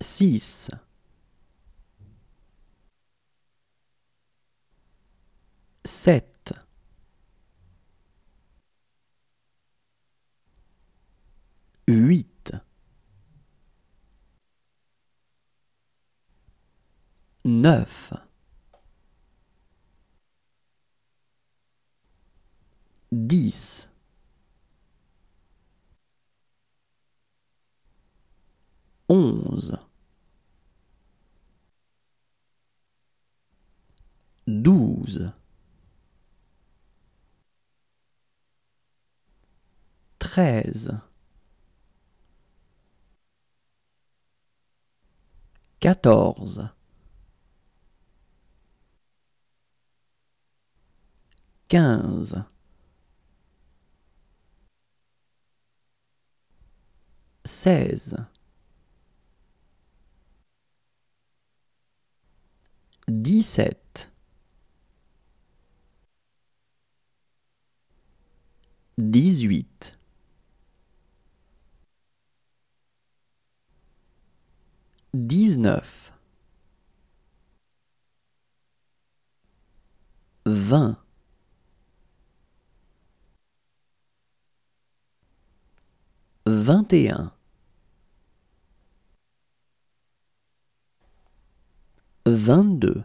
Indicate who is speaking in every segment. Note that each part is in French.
Speaker 1: 6 7 8 9 10 11 12 13 14 15 16 17 18 19 20 21 22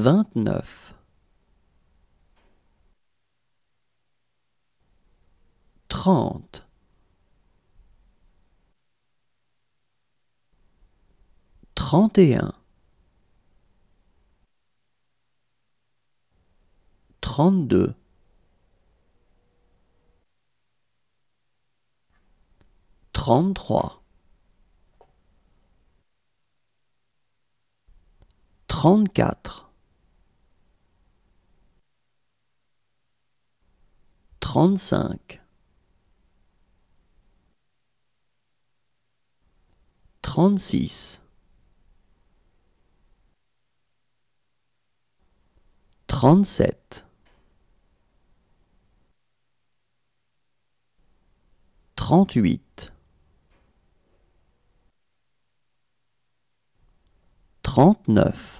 Speaker 1: vingt-neuf, trente, trente et un, trente-deux, trente-trois, trente-quatre 35 36 37 38 39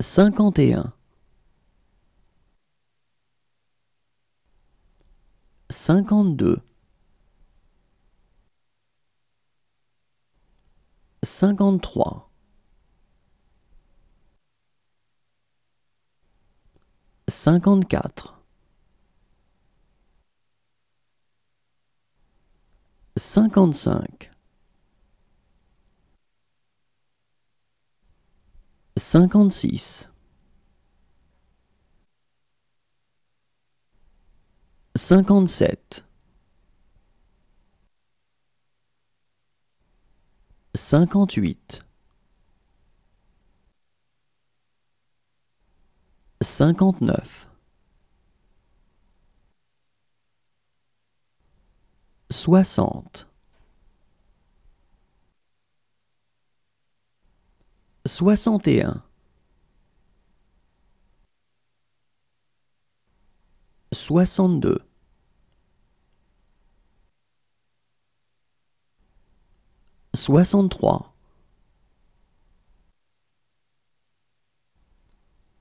Speaker 1: 51 52 53 54 55 56 57 58 59 60 61 62 63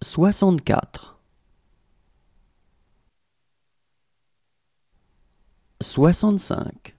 Speaker 1: 64 65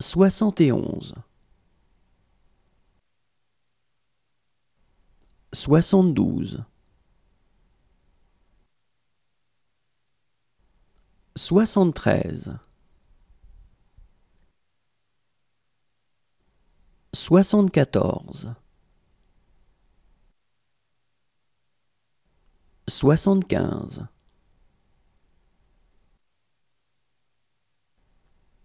Speaker 1: 71 72 73 74 75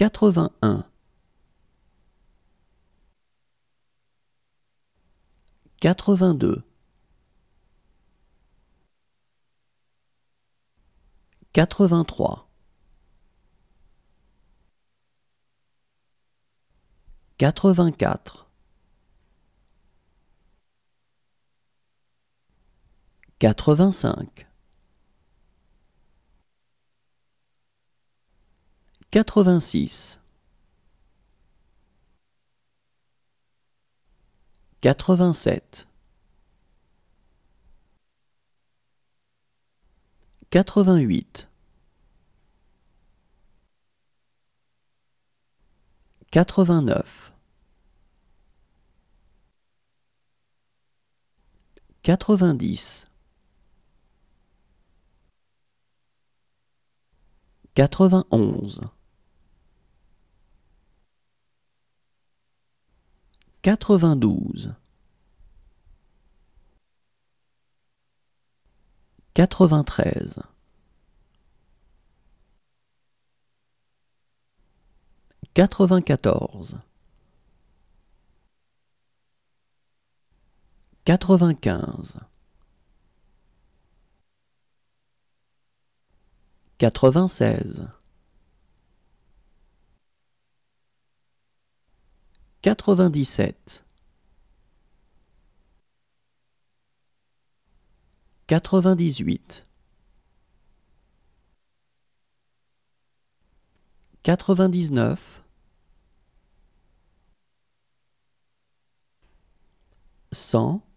Speaker 1: 81 82 83 84 85 86 87 88 89 90 91 92 93 94 95 96 97 98 99 100